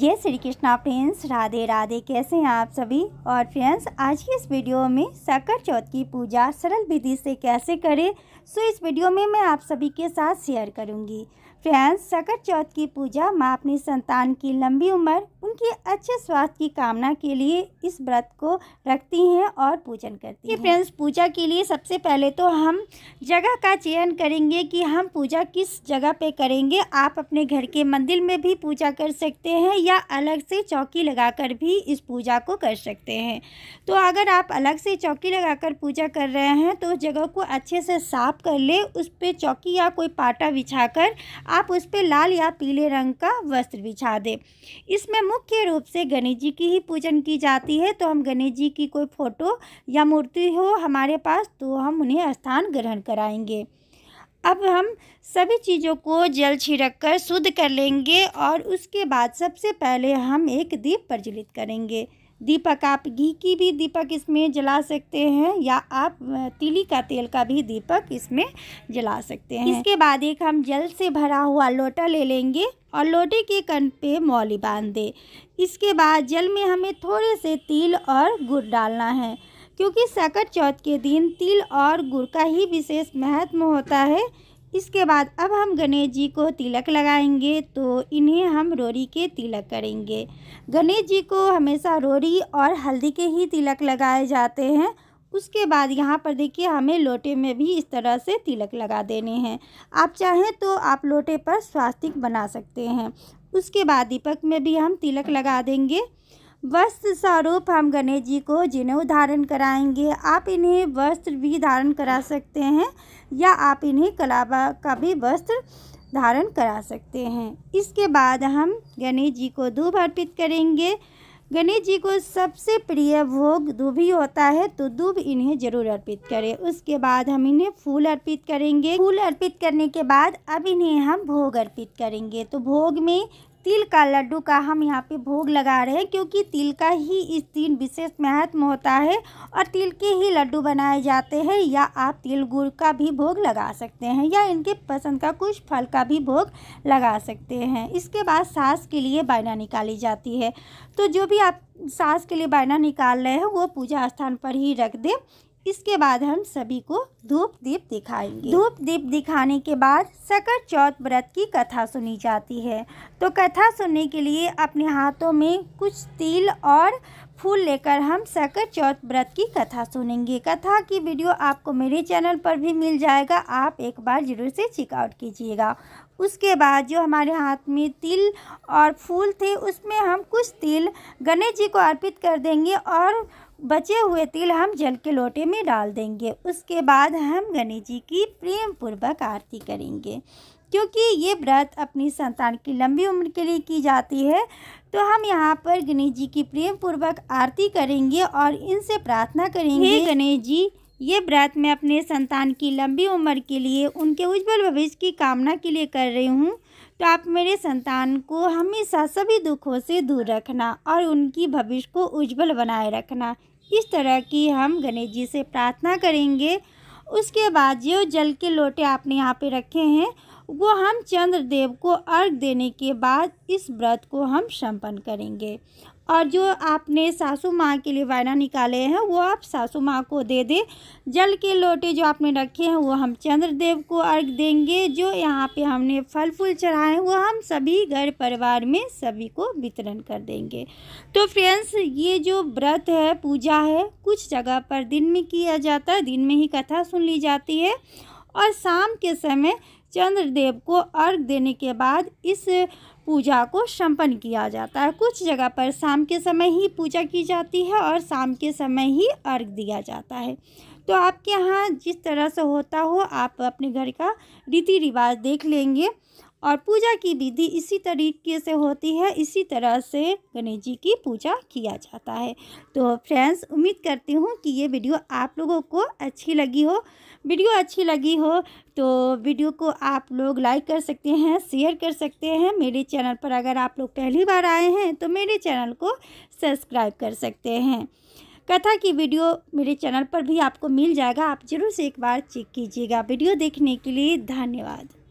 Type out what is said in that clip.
जय श्री कृष्णा फ्रेंड्स राधे राधे कैसे हैं आप सभी और फ्रेंड्स आज की इस वीडियो में शकर चौथ की पूजा सरल विधि से कैसे करें सो इस वीडियो में मैं आप सभी के साथ शेयर करूंगी फ्रेंड्स शकर चौथ की पूजा माँ अपनी संतान की लंबी उम्र उनके अच्छे स्वास्थ्य की कामना के लिए इस व्रत को रखती हैं और पूजन करती हैं फ्रेंड्स पूजा के लिए सबसे पहले तो हम जगह का चयन करेंगे कि हम पूजा किस जगह पे करेंगे आप अपने घर के मंदिर में भी पूजा कर सकते हैं या अलग से चौकी लगाकर भी इस पूजा को कर सकते हैं तो अगर आप अलग से चौकी कर पूजा कर रहे हैं तो जगह को अच्छे से साफ कर ले उस पर चौकी या कोई पाटा बिछा आप उस पर लाल या पीले रंग का वस्त्र बिछा दें इसमें मुख्य रूप से गणेश जी की ही पूजन की जाती है तो हम गणेश जी की कोई फ़ोटो या मूर्ति हो हमारे पास तो हम उन्हें स्थान ग्रहण कराएंगे अब हम सभी चीज़ों को जल छिड़क कर शुद्ध कर लेंगे और उसके बाद सबसे पहले हम एक दीप प्रज्वलित करेंगे दीपक आप घी की भी दीपक इसमें जला सकते हैं या आप तिली का तेल का भी दीपक इसमें जला सकते हैं इसके बाद एक हम जल से भरा हुआ लोटा ले लेंगे और लोटे के कन पे मौली बांध दें इसके बाद जल में हमें थोड़े से तिल और गुड़ डालना है क्योंकि सकट चौथ के दिन तिल और गुड़ का ही विशेष महत्व होता है इसके बाद अब हम गणेश जी को तिलक लगाएंगे तो इन्हें हम रोरी के तिलक करेंगे गणेश जी को हमेशा रोरी और हल्दी के ही तिलक लगाए जाते हैं उसके बाद यहाँ पर देखिए हमें लोटे में भी इस तरह से तिलक लगा देने हैं आप चाहें तो आप लोटे पर स्वास्तिक बना सकते हैं उसके बाद दीपक में भी हम तिलक लगा देंगे वस्त्र स्वरूप हम गणेश जी को जिन्हें धारण कराएंगे आप इन्हें वस्त्र भी धारण करा सकते हैं या आप इन्हें कलाबा का भी वस्त्र धारण करा सकते हैं इसके बाद हम गणेश जी को दूध अर्पित करेंगे गणेश जी को सबसे प्रिय भोग दूब ही होता है तो दूब इन्हें जरूर अर्पित करें उसके बाद हम इन्हें फूल अर्पित करेंगे फूल अर्पित करने के बाद अब इन्हें हम भोग अर्पित करेंगे तो भोग में तिल का लड्डू का हम यहाँ पे भोग लगा रहे हैं क्योंकि तिल का ही इस दिन विशेष महत्व होता है और तिल के ही लड्डू बनाए जाते हैं या आप तिल गुड़ का भी भोग लगा सकते हैं या इनके पसंद का कुछ फल का भी भोग लगा सकते हैं इसके बाद सास के लिए बायना निकाली जाती है तो जो भी आप सास के लिए बायना निकाल रहे हैं वो पूजा स्थान पर ही रख दें इसके बाद हम सभी को धूप दीप दिखाएंगे धूप दीप दिखाने के बाद सकर चौथ व्रत की कथा सुनी जाती है तो कथा सुनने के लिए अपने हाथों में कुछ तिल और फूल लेकर हम सकर चौथ व्रत की कथा सुनेंगे कथा की वीडियो आपको मेरे चैनल पर भी मिल जाएगा आप एक बार ज़रूर से चेकआउट कीजिएगा उसके बाद जो हमारे हाथ में तिल और फूल थे उसमें हम कुछ तिल गणेश जी को अर्पित कर देंगे और बचे हुए तिल हम जल के लोटे में डाल देंगे उसके बाद हम गणेश जी की प्रेम पूर्वक आरती करेंगे क्योंकि ये व्रत अपनी संतान की लंबी उम्र के लिए की जाती है तो हम यहाँ पर गणेश जी की प्रेम पूर्वक आरती करेंगे और इनसे प्रार्थना करेंगे गणेश जी ये व्रत मैं अपने संतान की लंबी उम्र के लिए उनके उज्जवल भविष्य की कामना के लिए कर रही हूँ आप मेरे संतान को हमेशा सभी दुखों से दूर रखना और उनकी भविष्य को उज्जवल बनाए रखना इस तरह की हम गणेश जी से प्रार्थना करेंगे उसके बाद जो जल के लोटे आपने यहाँ पे रखे हैं वो हम चंद्रदेव को अर्घ देने के बाद इस व्रत को हम संपन्न करेंगे और जो आपने सासू माँ के लिए वायना निकाले हैं वो आप सासू माँ को दे दें जल के लोटे जो आपने रखे हैं वो हम चंद्रदेव को अर्घ देंगे जो यहाँ पे हमने फल फूल चढ़ाए हैं वो हम सभी घर परिवार में सभी को वितरण कर देंगे तो फ्रेंड्स ये जो व्रत है पूजा है कुछ जगह पर दिन में किया जाता है दिन में ही कथा सुन ली जाती है और शाम के समय चंद्रदेव को अर्घ देने के बाद इस पूजा को संपन्न किया जाता है कुछ जगह पर शाम के समय ही पूजा की जाती है और शाम के समय ही अर्घ दिया जाता है तो आपके यहाँ जिस तरह से होता हो आप अपने घर का रीति रिवाज देख लेंगे और पूजा की विधि इसी तरीके से होती है इसी तरह से गणेश जी की पूजा किया जाता है तो फ्रेंड्स उम्मीद करती हूँ कि ये वीडियो आप लोगों को अच्छी लगी हो वीडियो अच्छी लगी हो तो वीडियो को आप लोग लाइक कर सकते हैं शेयर कर सकते हैं मेरे चैनल पर अगर आप लोग पहली बार आए हैं तो मेरे चैनल को सब्सक्राइब कर सकते हैं कथा की वीडियो मेरे चैनल पर भी आपको मिल जाएगा आप ज़रूर से एक बार चेक कीजिएगा वीडियो देखने के लिए धन्यवाद